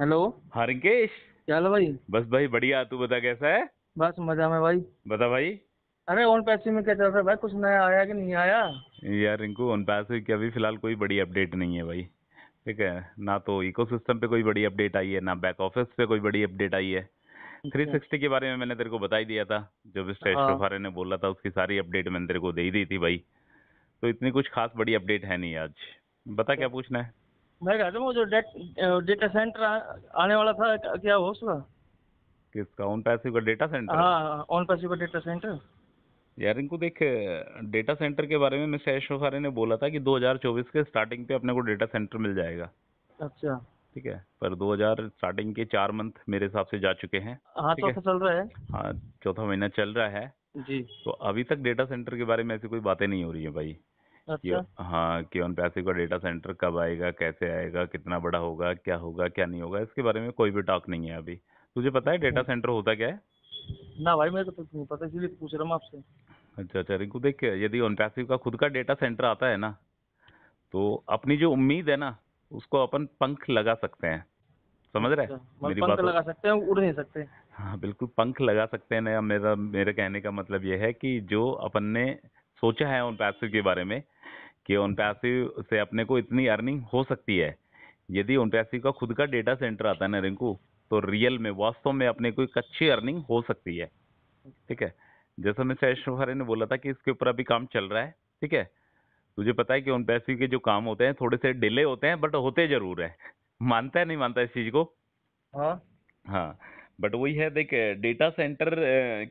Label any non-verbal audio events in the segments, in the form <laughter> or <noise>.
Hello Harkesh क्या hello भाई बस भाई बढ़िया तू बता कैसा है बस मजा में भाई बता भाई अरे ओन पैस में क्या चल रहा है भाई कुछ नया आया कि नहीं आया यार रिंकू ओन पैस की अभी फिलहाल कोई बड़ी अपडेट नहीं है भाई ठीक है ना तो इकोसिस्टम पे कोई बड़ी अपडेट आई है ना बैक ऑफिस पे कोई बड़ी अपडेट आई है थ्री अच्छा। सिक्सटी के बारे में मैंने तेरे को बता ही दिया था जो भी हाँ। ने बोला था उसकी सारी अपडेट मैंने तेरे को दे ही दी थी भाई तो इतनी कुछ खास बड़ी अपडेट है नहीं आज बता अच्छा। क्या पूछना है मैं कहता हूँ जो डेटा सेंटर आने वाला था क्या हो उसका किसका ऑन पैसिव का डेटा सेंटर हाँ ऑन हाँ, पैसिव का डेटा सेंटर यार इनको देख डेटा सेंटर के बारे में मिस्टर ऐशोफारे ने बोला था कि 2024 के स्टार्टिंग पे अपने को डेटा सेंटर मिल जाएगा अच्छा ठीक है पर 2000 स्टार्टिंग के चार मंथ मेरे हिसाब से जा चुके हैं हाँ चौथा चल रहा है हाँ चौथा महीना चल रहा है जी तो अभी तक डेटा सेंटर के बारे में ऐसी कोई बातें नहीं हो रही है भाई हाँ कि उन पैसे का डेटा सेंटर कब आएगा कैसे आएगा कितना बड़ा होगा क्या होगा क्या नहीं होगा इसके बारे में कोई भी टॉक नहीं है अभी तुझे पता है डेटा सेंटर हम्म। होता क्या है ना भाई मैं को तो नहीं पता इसलिए तो पूछ रहा हूँ आपसे अच्छा अच्छा रिंकू देख यदि उन पैसे का खुद का डेटा सेंटर आता है ना तो अपनी जो उम्मीद है ना उसको अपन पंख लगा सकते हैं समझ रहे अच्छा, मतलब मेरी पंख बात लगा सकते हैं उड़ नहीं सकते हाँ बिल्कुल पंख लगा सकते हैं ना मेरा मेरे कहने का मतलब यह है कि जो अपन ने सोचा है उन पैसे के बारे में कि उन पैसे से अपने को इतनी अर्निंग हो सकती है यदि उन पैसे का खुद का डेटा सेंटर आता है ना रिंकू तो रियल में वास्तव में अपने को एक अच्छी अर्निंग हो सकती है ठीक है जैसा मैं शैशवारे ने बोला था कि इसके ऊपर अभी काम चल रहा है ठीक है तुझे पता है कि उन पैसे के जो काम होते हैं थोड़े से डिले होते हैं बट होते जरूर है मानता है नहीं मानता इस चीज को हाँ हाँ बट वही है देख डेटा सेंटर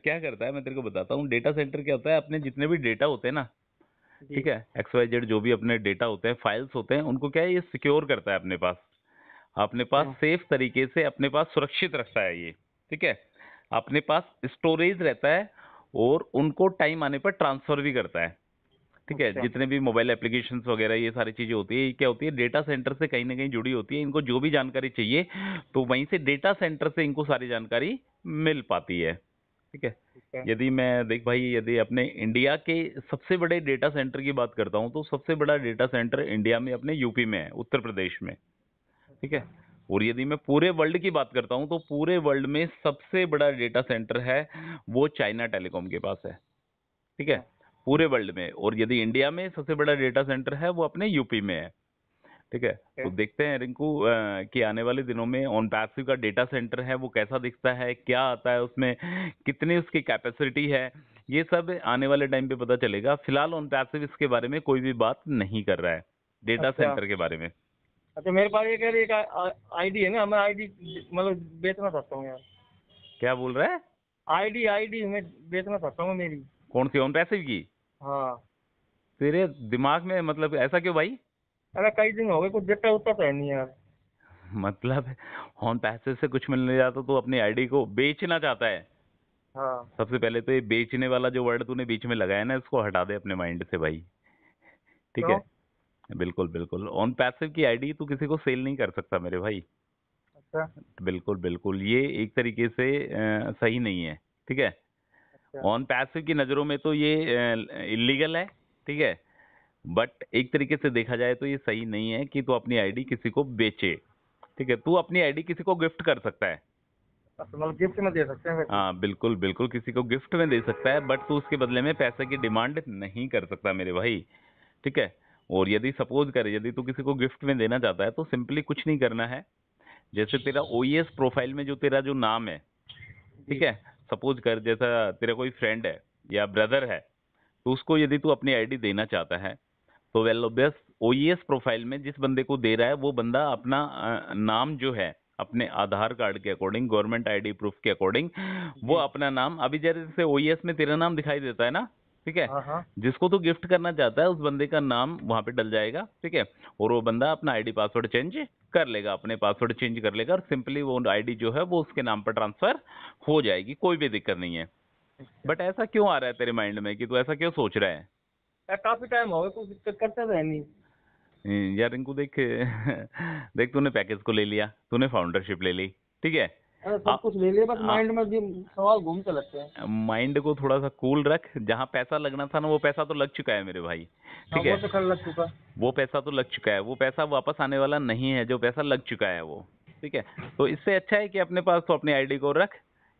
क्या करता है मैं तेरे को बताता हूँ डेटा सेंटर क्या होता है अपने जितने भी डेटा होते हैं ना ठीक है एक्स वाई जेड जो भी अपने डेटा होते हैं फाइल्स होते हैं उनको क्या है ये सिक्योर करता है अपने पास अपने पास सेफ हाँ। तरीके से अपने पास सुरक्षित रखता है ये ठीक है अपने पास स्टोरेज रहता है और उनको टाइम आने पर ट्रांसफर भी करता है ठीक है अच्छा। जितने भी मोबाइल एप्लीकेशन वगैरह ये सारी चीज़ें होती है क्या होती है डेटा सेंटर से कहीं ना कहीं जुड़ी होती है इनको जो भी जानकारी चाहिए तो वहीं से डेटा सेंटर से इनको सारी जानकारी मिल पाती है ठीक है यदि मैं देख भाई यदि अपने इंडिया के सबसे बड़े डेटा सेंटर की बात करता हूँ तो सबसे बड़ा डेटा सेंटर इंडिया में अपने यूपी में है उत्तर प्रदेश में ठीक है और यदि मैं पूरे वर्ल्ड की बात करता हूँ तो पूरे वर्ल्ड में सबसे बड़ा डेटा सेंटर है वो चाइना टेलीकॉम के पास है ठीक है हाँ। पूरे वर्ल्ड में और यदि इंडिया में सबसे बड़ा डेटा सेंटर है वो अपने यूपी में है ठीक है okay. तो देखते हैं रिंकू कि आने वाले दिनों में ऑन पैसिव का डेटा सेंटर है वो कैसा दिखता है क्या आता है उसमें कितनी उसकी कैपेसिटी है ये सब आने वाले टाइम पे पता चलेगा फिलहाल ऑन पैसिव इसके बारे में कोई भी बात नहीं कर रहा है डेटा अच्छा। सेंटर के बारे में अच्छा मेरे पास एक एक आईडी है ना मैं आईडी मतलब बेचना चाहता हूँ यार क्या बोल रहा है आईडी आईडी मैं बेचना चाहता हूँ मेरी कौन सी ऑन पैसिव की हाँ तेरे दिमाग में मतलब ऐसा क्यों भाई अरे कई दिन हो गए कुछ देता उतना तो है नहीं यार मतलब हम पैसे से कुछ मिलने जाता तो अपनी आईडी को बेचना चाहता है हाँ सबसे पहले तो ये बेचने वाला जो वर्ड तूने बीच में लगाया ना इसको हटा दे अपने माइंड से भाई ठीक है बिल्कुल बिल्कुल ऑन पैसिव की आईडी तू किसी को सेल नहीं कर सकता मेरे भाई अच्छा बिल्कुल बिल्कुल ये एक तरीके से आ, सही नहीं है ठीक है ऑन अच्छा। पैसिव की नजरों में तो ये इलीगल है ठीक है बट एक तरीके से देखा जाए तो ये सही नहीं है कि तू अपनी आईडी किसी को बेचे ठीक है तू अपनी आईडी किसी को गिफ्ट कर सकता है गिफ्ट में दे सकते हैं हाँ बिल्कुल बिल्कुल किसी को गिफ्ट में दे सकता है बट तू उसके बदले में पैसे की डिमांड नहीं कर सकता मेरे भाई ठीक है और यदि सपोज करे यदि तू किसी को गिफ्ट में देना चाहता है तो सिंपली कुछ नहीं करना है जैसे तेरा ओ प्रोफाइल e में जो तेरा जो नाम है ठीक है सपोज कर जैसा तेरा कोई फ्रेंड है या ब्रदर है तो उसको यदि तू अपनी आईडी देना चाहता है तो वेल ओ ओईएस प्रोफाइल में जिस बंदे को दे रहा है वो बंदा अपना नाम जो है अपने आधार कार्ड के अकॉर्डिंग गवर्नमेंट आईडी प्रूफ के अकॉर्डिंग वो अपना नाम अभी जैसे ओ e में तेरा नाम दिखाई देता है ना ठीक है हाँ, हाँ। जिसको तू तो गिफ्ट करना चाहता है उस बंदे का नाम वहां पे डल जाएगा ठीक है और वो बंदा अपना आईडी पासवर्ड चेंज कर लेगा अपने पासवर्ड चेंज कर लेगा और सिंपली वो आईडी जो है वो उसके नाम पर ट्रांसफर हो जाएगी कोई भी दिक्कत नहीं है बट ऐसा क्यों आ रहा है तेरे माइंड में कि तू ऐसा क्यों सोच रहा है काफी टाइम हो गया कोई दिक्कत करता था नहीं हम्म, यार तो इनको देख देख तूने पैकेज को ले लिया तूने फाउंडरशिप ले ली ठीक है सब कुछ ले लिया बस माइंड में भी सवाल घूमते लगते हैं माइंड को थोड़ा सा कूल रख जहाँ पैसा लगना था ना वो पैसा तो लग चुका है मेरे भाई हाँ, ठीक है वो तो लग चुका वो पैसा तो लग चुका है वो पैसा वापस आने वाला नहीं है जो पैसा लग चुका है वो ठीक है तो इससे अच्छा है कि अपने पास तो अपनी आईडी को रख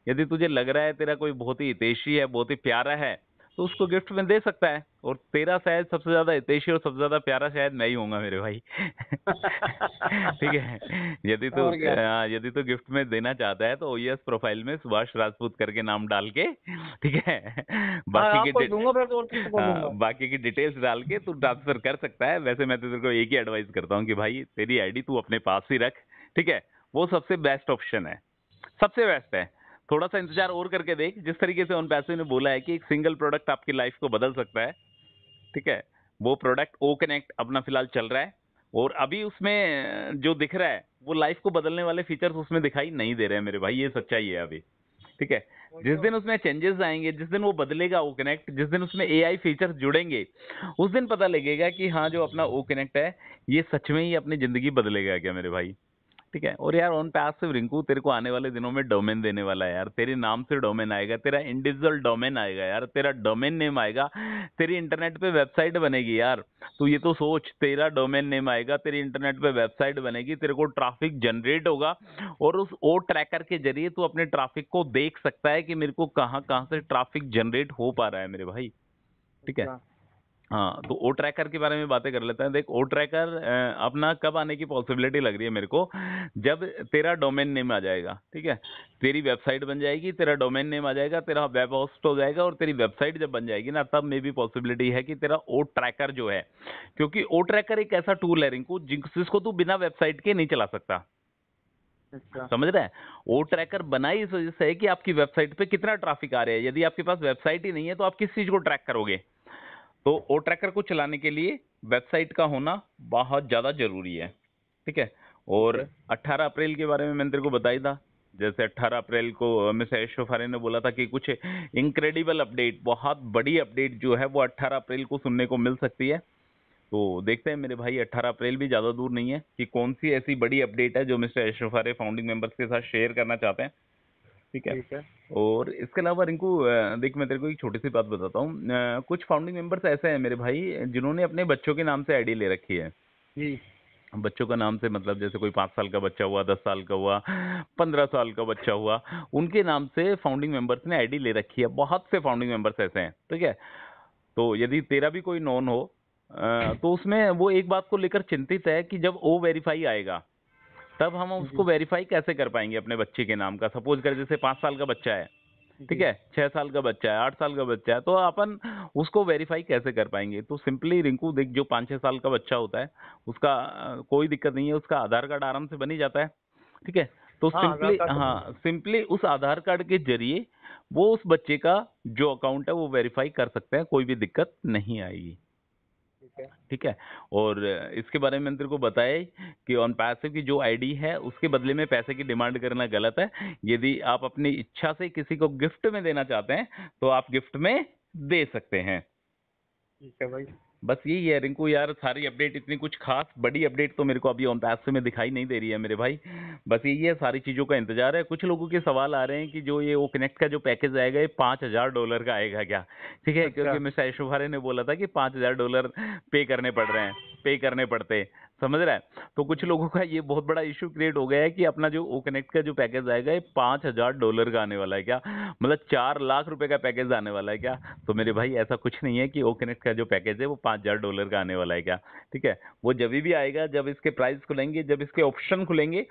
यदि तुझे लग रहा है तेरा कोई बहुत ही हितेशी है बहुत ही प्यारा है तो उसको गिफ्ट में दे सकता है और तेरा शायद सबसे ज्यादा हितेशी और सबसे ज्यादा प्यारा शायद मैं ही होऊंगा मेरे भाई <laughs> ठीक है यदि तो हाँ, यदि तो गिफ्ट में देना चाहता है तो ओएस e प्रोफाइल में सुभाष राजपूत करके नाम डाल के ठीक है हाँ, बाकी के तो हाँ, बाकी की डिटेल्स डाल के तू ट्रांसफर कर सकता है वैसे मैं तो तेरे को एक ही एडवाइस करता हूँ कि भाई तेरी आईडी तू अपने पास ही रख ठीक है वो सबसे बेस्ट ऑप्शन है सबसे बेस्ट है थोड़ा सा इंतजार और करके देख जिस तरीके से उन पैसे ने बोला है कि एक सिंगल प्रोडक्ट आपकी लाइफ को बदल सकता है ठीक है वो प्रोडक्ट ओ कनेक्ट अपना फिलहाल चल रहा है और अभी उसमें जो दिख रहा है वो लाइफ को बदलने वाले फीचर्स उसमें दिखाई नहीं दे रहे हैं मेरे भाई ये सच्चाई है अभी ठीक है जिस तो। दिन उसमें चेंजेस आएंगे जिस दिन वो बदलेगा ओ कनेक्ट जिस दिन उसमें ए आई फीचर जुड़ेंगे उस दिन पता लगेगा कि हाँ जो अपना ओ कनेक्ट है ये सच में ही अपनी ज़िंदगी बदलेगा क्या मेरे भाई ठीक है और यार ऑन पैस रिंकू तेरे को आने वाले दिनों में डोमेन देने वाला है यार तेरे नाम से डोमेन आएगा तेरा इंडिविजुअल डोमेन आएगा यार तेरा डोमेन नेम आएगा तेरी इंटरनेट पे वेबसाइट बनेगी यार तू तो ये तो सोच तेरा डोमेन नेम आएगा तेरी इंटरनेट पे वेबसाइट बनेगी तेरे को ट्रैफिक जनरेट होगा और उस ओ ट्रैकर के जरिए तू अपने ट्रैफिक को देख सकता है कि मेरे को कहाँ कहाँ से ट्रैफिक जनरेट हो पा रहा है मेरे भाई ठीक है अच्छा। हाँ तो ओ ट्रैकर के बारे में बातें कर लेते हैं देख ओ ट्रैकर अपना कब आने की पॉसिबिलिटी लग रही है मेरे को जब तेरा डोमेन नेम आ जाएगा ठीक है तेरी वेबसाइट बन जाएगी तेरा डोमेन नेम आ जाएगा तेरा वेब होस्ट हो जाएगा और तेरी वेबसाइट जब बन जाएगी ना तब मे भी पॉसिबिलिटी है कि तेरा ओ ट्रैकर जो है क्योंकि ओ ट्रैकर एक ऐसा टूल है रिंकू जिसको तू बिना वेबसाइट के नहीं चला सकता अच्छा। समझ रहे हैं वो ट्रैकर बनाई इस वजह से है कि आपकी वेबसाइट पे कितना ट्रैफिक आ रहा है यदि आपके पास वेबसाइट ही नहीं है तो आप किस चीज को ट्रैक करोगे तो ओ ट्रैकर को चलाने के लिए वेबसाइट का होना बहुत ज़्यादा ज़रूरी है ठीक है और 18 अप्रैल के बारे में मैंने तेरे को बताई था जैसे 18 अप्रैल को मिस ऐशोफारे ने बोला था कि कुछ इनक्रेडिबल अपडेट बहुत बड़ी अपडेट जो है वो 18 अप्रैल को सुनने को मिल सकती है तो देखते हैं मेरे भाई 18 अप्रैल भी ज़्यादा दूर नहीं है कि कौन सी ऐसी बड़ी अपडेट है जो मिस्टर ऐशोफारे फाउंडिंग मेम्बर्स के साथ शेयर करना चाहते हैं ठीक है और इसके अलावा रिंकू देख मैं तेरे को एक छोटी सी बात बताता हूँ कुछ फाउंडिंग मेंबर्स ऐसे हैं मेरे भाई जिन्होंने अपने बच्चों के नाम से आईडी ले रखी है बच्चों का नाम से मतलब जैसे कोई पाँच साल का बच्चा हुआ दस साल का हुआ पंद्रह साल का बच्चा हुआ उनके नाम से फाउंडिंग मेंबर्स ने आईडी ले रखी है बहुत से फाउंडिंग मेंबर्स ऐसे हैं ठीक है तो यदि तेरा भी कोई नॉन हो तो उसमें वो एक बात को लेकर चिंतित है कि जब ओ वेरीफाई आएगा तब हम उसको वेरीफाई कैसे कर पाएंगे अपने बच्चे के नाम का सपोज कर जैसे पाँच साल का बच्चा है ठीक है छह साल का बच्चा है आठ साल का बच्चा है तो अपन उसको वेरीफाई कैसे कर पाएंगे तो सिंपली रिंकू देख जो पाँच छः साल का बच्चा होता है उसका कोई दिक्कत नहीं है उसका आधार कार्ड आराम से बनी जाता है ठीक है तो सिंपली हाँ सिंपली तो हाँ, उस आधार कार्ड के जरिए वो उस बच्चे का जो अकाउंट है वो वेरीफाई कर सकते हैं कोई भी दिक्कत नहीं आएगी ठीक है और इसके बारे में तेरे को बताए कि ऑन पैसिव की जो आईडी है उसके बदले में पैसे की डिमांड करना गलत है यदि आप अपनी इच्छा से किसी को गिफ्ट में देना चाहते हैं तो आप गिफ्ट में दे सकते हैं ठीक है भाई बस यही है रिंकू यार सारी अपडेट इतनी कुछ खास बड़ी अपडेट तो मेरे को अभी ऑन पैसे में दिखाई नहीं दे रही है मेरे भाई बस यही है सारी चीज़ों का इंतजार है कुछ लोगों के सवाल आ रहे हैं कि जो ये वो कनेक्ट का जो पैकेज आएगा ये पाँच हज़ार डॉलर का आएगा क्या ठीक है अच्छा। क्योंकि मिस्टर ऐशोभारे ने बोला था कि पाँच हज़ार डॉलर पे करने पड़ रहे हैं पे करने पड़ते समझ रहा है तो कुछ लोगों का ये बहुत बड़ा इशू क्रिएट हो गया है कि अपना जो ओ कनेक्ट का जो पैकेज आएगा ये पाँच हज़ार डॉलर का आने वाला है क्या मतलब चार लाख रुपए का पैकेज आने वाला है क्या तो मेरे भाई ऐसा कुछ नहीं है कि ओ कनेक्ट का जो पैकेज है वो पाँच हज़ार डॉलर का आने वाला है क्या ठीक है वो जब भी आएगा जब इसके प्राइस खुलेंगे जब इसके ऑप्शन खुलेंगे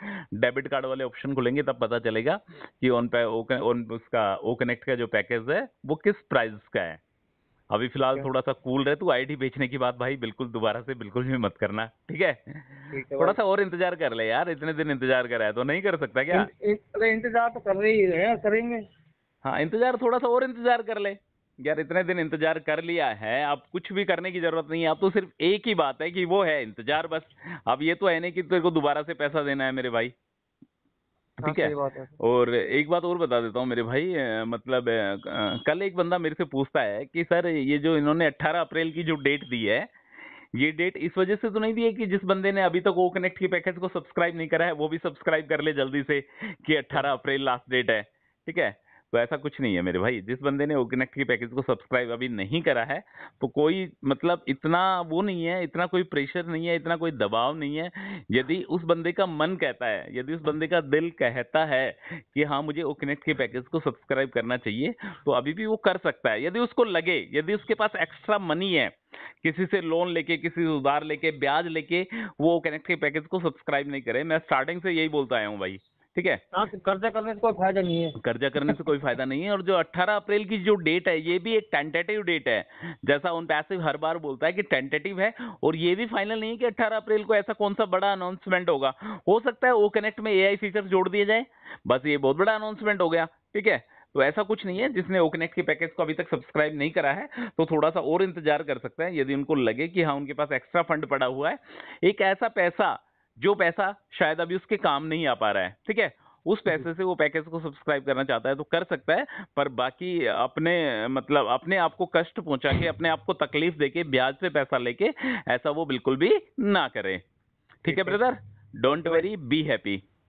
डेबिट कार्ड वाले ऑप्शन खुलेंगे तब पता चलेगा कि ऑन पे उसका ओ कनेक्ट का जो पैकेज है वो किस प्राइस का है अभी फिलहाल थोड़ा सा कूल रहे तू आईडी बेचने की बात भाई बिल्कुल दोबारा से बिल्कुल भी मत करना ठीक है थोड़ा सा और इंतजार कर ले यार इतने दिन इंतजार करा है तो नहीं कर सकता क्या अरे इंतजार तो कर रहे ही है करेंगे हाँ इंतजार थोड़ा सा और इंतजार कर ले यार इतने दिन इंतजार कर लिया है अब कुछ भी करने की जरूरत नहीं है अब तो सिर्फ एक ही बात है कि वो है इंतजार बस अब ये तो है नहीं कि तेरे को दोबारा से पैसा देना है मेरे भाई हाँ, ठीक है और एक बात और बता देता हूँ मेरे भाई मतलब कल एक बंदा मेरे से पूछता है कि सर ये जो इन्होंने 18 अप्रैल की जो डेट दी है ये डेट इस वजह से तो नहीं दी है कि जिस बंदे ने अभी तक वो कनेक्ट की पैकेज को सब्सक्राइब नहीं करा है वो भी सब्सक्राइब कर ले जल्दी से कि 18 अप्रैल लास्ट डेट है ठीक है तो ऐसा कुछ नहीं है मेरे भाई जिस बंदे ने ओकेनेक्ट की पैकेज को सब्सक्राइब अभी नहीं करा है तो कोई मतलब इतना वो नहीं है इतना कोई प्रेशर नहीं है इतना कोई दबाव नहीं है यदि उस बंदे का मन कहता है यदि उस बंदे का दिल कहता है कि हाँ मुझे ओकेनेक्ट के पैकेज को सब्सक्राइब करना चाहिए तो अभी भी वो कर सकता है यदि उसको लगे यदि उसके पास एक्स्ट्रा मनी है किसी से लोन लेके किसी से उधार लेके ब्याज लेके वो कनेक्ट के पैकेज को सब्सक्राइब नहीं करे मैं स्टार्टिंग से यही बोलता आया हूँ भाई ठीक है हाँ, तो कर्जा करने से कोई फायदा नहीं है कर्जा करने से कोई फायदा नहीं है और जो 18 अप्रैल की जो डेट है ये भी एक टेंटेटिव डेट है जैसा उन पैसिव हर बार बोलता है कि टेंटेटिव है और ये भी फाइनल नहीं है कि 18 अप्रैल को ऐसा कौन सा बड़ा अनाउंसमेंट होगा हो सकता है वो कनेक्ट में ए फीचर जोड़ दिया जाए बस ये बहुत बड़ा अनाउंसमेंट हो गया ठीक है तो ऐसा कुछ नहीं है जिसने ओकनेक्ट के पैकेज को अभी तक सब्सक्राइब नहीं करा है तो थोड़ा सा और इंतजार कर सकते हैं यदि उनको लगे कि हाँ उनके पास एक्स्ट्रा फंड पड़ा हुआ है एक ऐसा पैसा जो पैसा शायद अभी उसके काम नहीं आ पा रहा है ठीक है उस पैसे से वो पैकेज को सब्सक्राइब करना चाहता है तो कर सकता है पर बाकी अपने मतलब अपने आप को कष्ट पहुंचा के अपने आप को तकलीफ देके ब्याज पे पैसा लेके ऐसा वो बिल्कुल भी ना करे ठीक है brother don't worry be happy